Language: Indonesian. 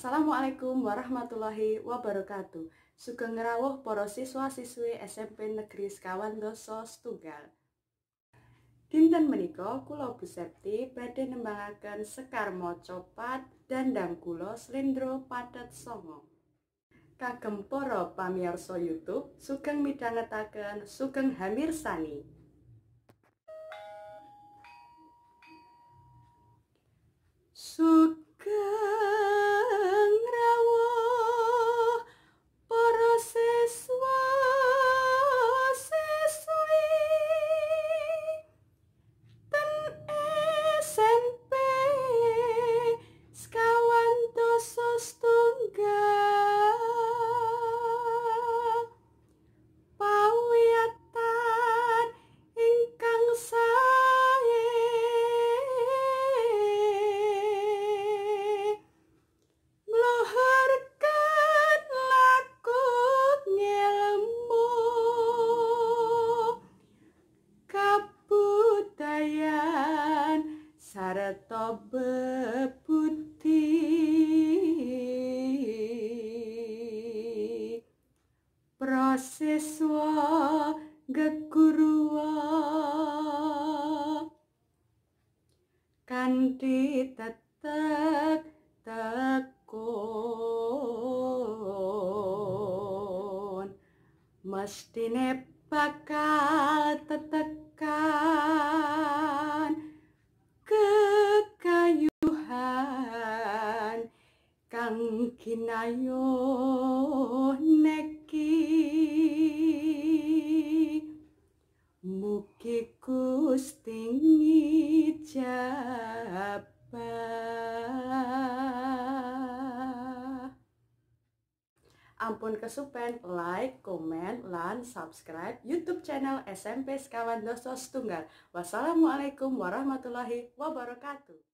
Assalamualaikum warahmatullahi wabarakatuh. Sugeng ngrawuh para siswa-siswi SMP Negeri Sekawan Doso Setunggal. Dinten menika kula Bu Septi badhe nembangaken sekar maca pat dan dangkulo slendro patet songo. Kagem para pamirsa YouTube sugeng midhangetaken sugeng hamirsani. طب بوتي بروسيسوا غكروا كان دي تتك تكون مستيني بكا تتكون ang kinayo neki mukikus tingi jaba Ampun kesupen like, komen, lan subscribe YouTube channel SMP Sekawan Dosos Tunggal. Wassalamualaikum warahmatullahi wabarakatuh.